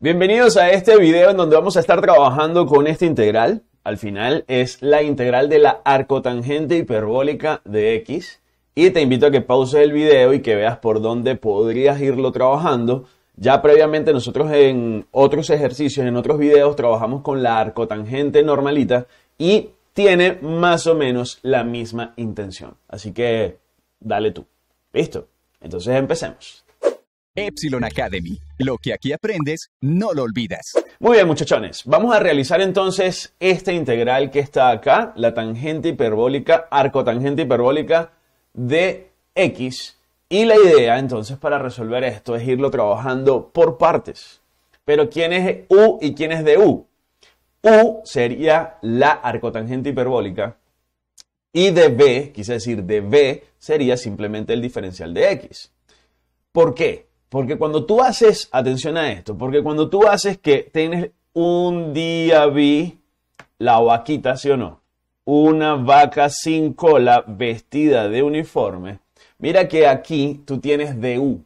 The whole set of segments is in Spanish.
Bienvenidos a este video en donde vamos a estar trabajando con esta integral. Al final es la integral de la arcotangente hiperbólica de x. Y te invito a que pauses el video y que veas por dónde podrías irlo trabajando. Ya previamente nosotros en otros ejercicios, en otros videos, trabajamos con la arcotangente normalita y tiene más o menos la misma intención. Así que dale tú. ¿Listo? Entonces empecemos. Epsilon Academy. Lo que aquí aprendes, no lo olvidas. Muy bien, muchachones. Vamos a realizar entonces esta integral que está acá, la tangente hiperbólica, arcotangente hiperbólica de x. Y la idea entonces para resolver esto es irlo trabajando por partes. Pero ¿quién es u y quién es de u? U sería la arcotangente hiperbólica. Y de b, quise decir de b, sería simplemente el diferencial de x. ¿Por qué? Porque cuando tú haces, atención a esto, porque cuando tú haces que tienes un día vi la vaquita, ¿sí o no? Una vaca sin cola vestida de uniforme. Mira que aquí tú tienes DU.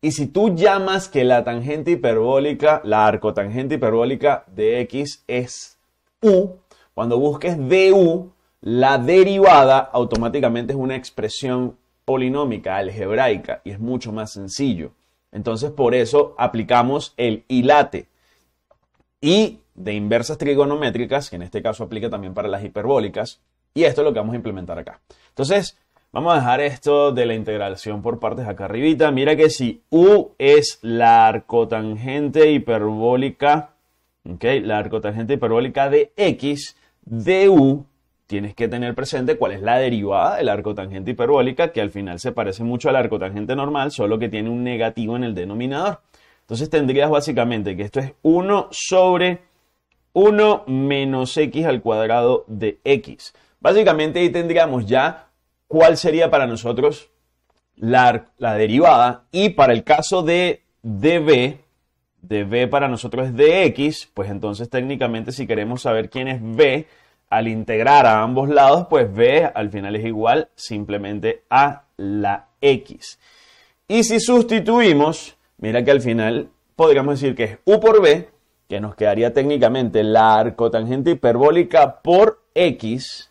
Y si tú llamas que la tangente hiperbólica, la arcotangente hiperbólica de X es U, cuando busques DU, la derivada automáticamente es una expresión polinómica, algebraica, y es mucho más sencillo. Entonces, por eso aplicamos el hilate. Y de inversas trigonométricas, que en este caso aplica también para las hiperbólicas, y esto es lo que vamos a implementar acá. Entonces, vamos a dejar esto de la integración por partes acá arribita. Mira que si U es la arcotangente hiperbólica, ¿ok? La arcotangente hiperbólica de X, de U tienes que tener presente cuál es la derivada del arco tangente hiperbólica, que al final se parece mucho al arco tangente normal, solo que tiene un negativo en el denominador. Entonces tendrías básicamente que esto es 1 sobre 1 menos x al cuadrado de x. Básicamente ahí tendríamos ya cuál sería para nosotros la, la derivada y para el caso de db, db para nosotros es dx, pues entonces técnicamente si queremos saber quién es b, al integrar a ambos lados, pues B al final es igual simplemente a la X. Y si sustituimos, mira que al final podríamos decir que es U por B, que nos quedaría técnicamente la arcotangente hiperbólica por X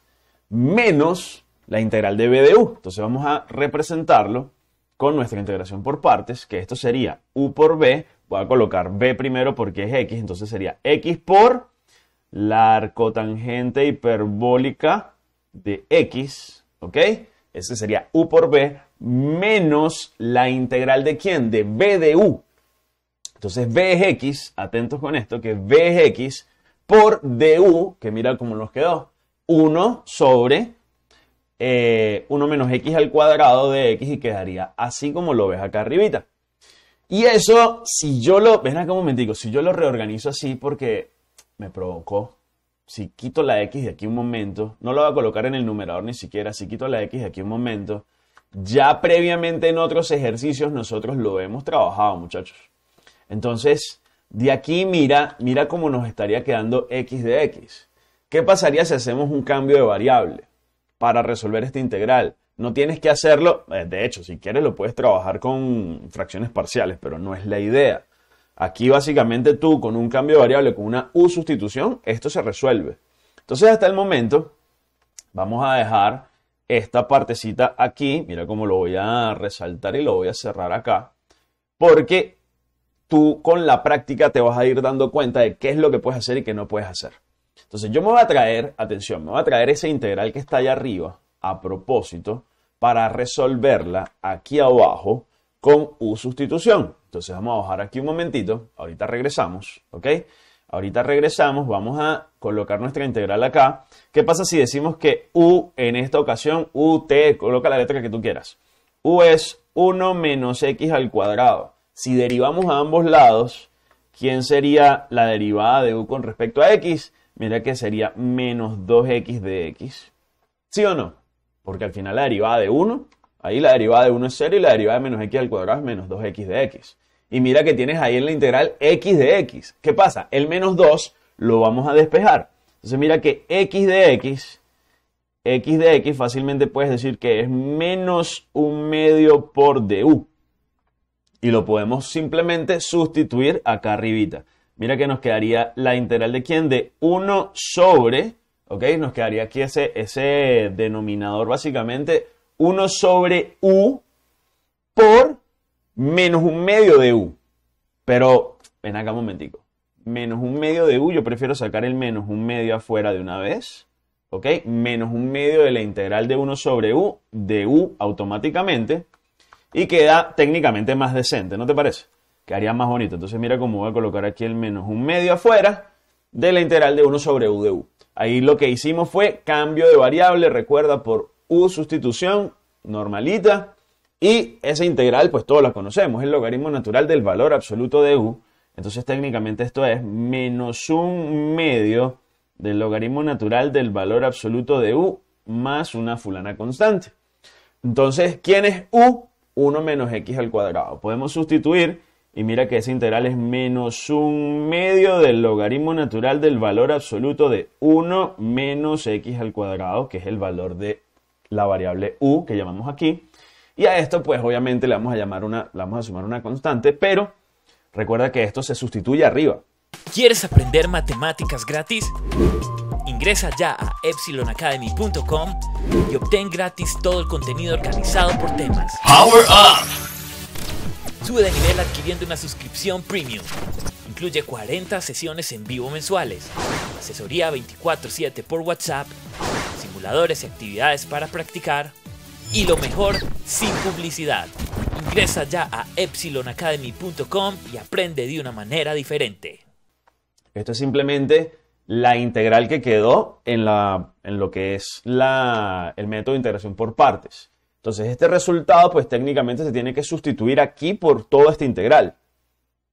menos la integral de B de U. Entonces vamos a representarlo con nuestra integración por partes, que esto sería U por B, voy a colocar B primero porque es X, entonces sería X por la arcotangente hiperbólica de X, ¿ok? Ese sería U por B menos la integral de quién? De B de U. Entonces B es X, atentos con esto, que B es X por DU, que mira cómo nos quedó, 1 sobre 1 eh, menos X al cuadrado de X y quedaría así como lo ves acá arribita. Y eso, si yo lo, ven acá un digo? si yo lo reorganizo así porque me provocó. Si quito la X de aquí un momento, no lo voy a colocar en el numerador ni siquiera, si quito la X de aquí un momento, ya previamente en otros ejercicios nosotros lo hemos trabajado, muchachos. Entonces, de aquí mira, mira cómo nos estaría quedando X de X. ¿Qué pasaría si hacemos un cambio de variable para resolver esta integral? No tienes que hacerlo, eh, de hecho, si quieres lo puedes trabajar con fracciones parciales, pero no es la idea. Aquí básicamente tú con un cambio de variable, con una U sustitución, esto se resuelve. Entonces hasta el momento vamos a dejar esta partecita aquí. Mira cómo lo voy a resaltar y lo voy a cerrar acá. Porque tú con la práctica te vas a ir dando cuenta de qué es lo que puedes hacer y qué no puedes hacer. Entonces yo me voy a traer, atención, me voy a traer esa integral que está allá arriba a propósito para resolverla aquí abajo con U sustitución. Entonces vamos a bajar aquí un momentito, ahorita regresamos, ¿ok? Ahorita regresamos, vamos a colocar nuestra integral acá. ¿Qué pasa si decimos que U en esta ocasión, U, T, coloca la letra que tú quieras? U es 1 menos X al cuadrado. Si derivamos a ambos lados, ¿quién sería la derivada de U con respecto a X? Mira que sería menos 2X de X. ¿Sí o no? Porque al final la derivada de 1 Ahí la derivada de 1 es 0 y la derivada de menos x al cuadrado es menos 2x de x. Y mira que tienes ahí en la integral x de x. ¿Qué pasa? El menos 2 lo vamos a despejar. Entonces mira que x de x, x de x fácilmente puedes decir que es menos un medio por du. Y lo podemos simplemente sustituir acá arribita. Mira que nos quedaría la integral de quién? De 1 sobre, ¿ok? Nos quedaría aquí ese, ese denominador básicamente 1 sobre u por menos un medio de u. Pero, ven acá un momentico. Menos un medio de u, yo prefiero sacar el menos un medio afuera de una vez. ¿Ok? Menos un medio de la integral de 1 sobre u, de u automáticamente. Y queda técnicamente más decente, ¿no te parece? Quedaría más bonito. Entonces mira cómo voy a colocar aquí el menos un medio afuera de la integral de 1 sobre u de u. Ahí lo que hicimos fue cambio de variable, recuerda, por U sustitución normalita y esa integral pues todos la conocemos, el logaritmo natural del valor absoluto de U. Entonces técnicamente esto es menos un medio del logaritmo natural del valor absoluto de U más una fulana constante. Entonces, ¿quién es U? 1 menos x al cuadrado. Podemos sustituir y mira que esa integral es menos un medio del logaritmo natural del valor absoluto de 1 menos x al cuadrado, que es el valor de la variable u que llamamos aquí. Y a esto, pues obviamente le vamos a llamar una, vamos a sumar una constante, pero recuerda que esto se sustituye arriba. ¿Quieres aprender matemáticas gratis? Ingresa ya a epsilonacademy.com y obtén gratis todo el contenido organizado por temas. Power Up! Sube de nivel adquiriendo una suscripción premium. Incluye 40 sesiones en vivo mensuales, asesoría 24/7 por WhatsApp y actividades para practicar. Y lo mejor, sin publicidad. Ingresa ya a epsilonacademy.com y aprende de una manera diferente. Esto es simplemente la integral que quedó en, la, en lo que es la, el método de integración por partes. Entonces, este resultado, pues técnicamente se tiene que sustituir aquí por toda esta integral.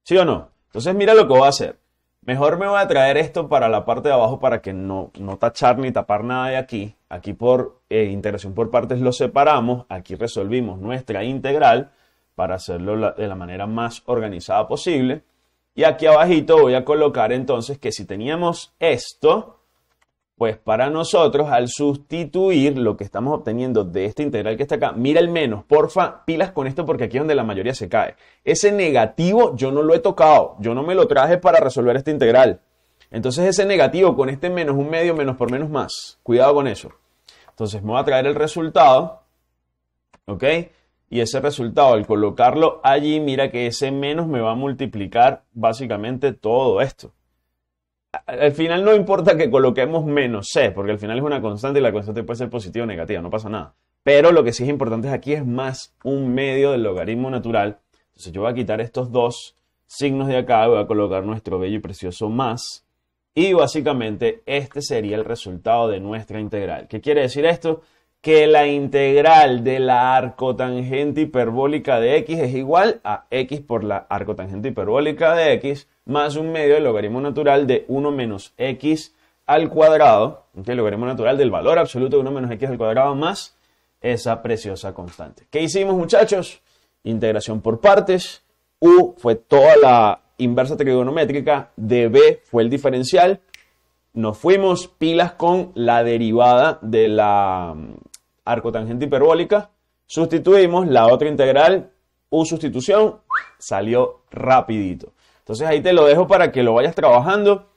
¿Sí o no? Entonces, mira lo que va a hacer. Mejor me voy a traer esto para la parte de abajo para que no, no tachar ni tapar nada de aquí. Aquí por eh, integración por partes lo separamos. Aquí resolvimos nuestra integral para hacerlo de la manera más organizada posible. Y aquí abajito voy a colocar entonces que si teníamos esto, pues para nosotros, al sustituir lo que estamos obteniendo de esta integral que está acá, mira el menos, porfa, pilas con esto porque aquí es donde la mayoría se cae. Ese negativo yo no lo he tocado, yo no me lo traje para resolver esta integral. Entonces ese negativo con este menos un medio, menos por menos más. Cuidado con eso. Entonces me voy a traer el resultado, ¿ok? Y ese resultado, al colocarlo allí, mira que ese menos me va a multiplicar básicamente todo esto al final no importa que coloquemos menos C, porque al final es una constante y la constante puede ser positiva o negativa, no pasa nada. Pero lo que sí es importante aquí es más un medio del logaritmo natural. Entonces yo voy a quitar estos dos signos de acá, voy a colocar nuestro bello y precioso más. Y básicamente este sería el resultado de nuestra integral. ¿Qué quiere decir esto? que la integral de la arcotangente hiperbólica de x es igual a x por la arcotangente hiperbólica de x más un medio del logaritmo natural de 1 menos x al cuadrado, que el logaritmo natural del valor absoluto de 1 menos x al cuadrado más esa preciosa constante. ¿Qué hicimos muchachos? Integración por partes, u fue toda la inversa trigonométrica, db fue el diferencial, nos fuimos pilas con la derivada de la arco tangente hiperbólica, sustituimos la otra integral, u sustitución, salió rapidito. Entonces ahí te lo dejo para que lo vayas trabajando.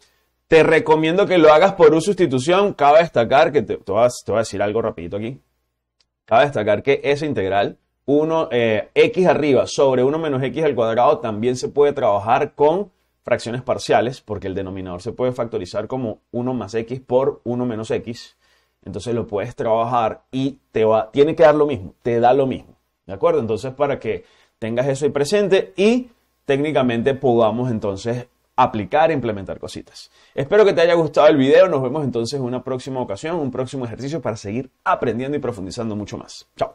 Te recomiendo que lo hagas por u sustitución. Cabe destacar que te, voy, a, decir algo rapidito aquí. Cabe destacar que esa integral 1 eh, x arriba sobre 1 menos x al cuadrado también se puede trabajar con fracciones parciales porque el denominador se puede factorizar como 1 más x por 1 menos x entonces lo puedes trabajar y te va, tiene que dar lo mismo, te da lo mismo. ¿De acuerdo? Entonces, para que tengas eso ahí presente y técnicamente podamos entonces aplicar e implementar cositas. Espero que te haya gustado el video. Nos vemos entonces en una próxima ocasión, un próximo ejercicio para seguir aprendiendo y profundizando mucho más. Chao.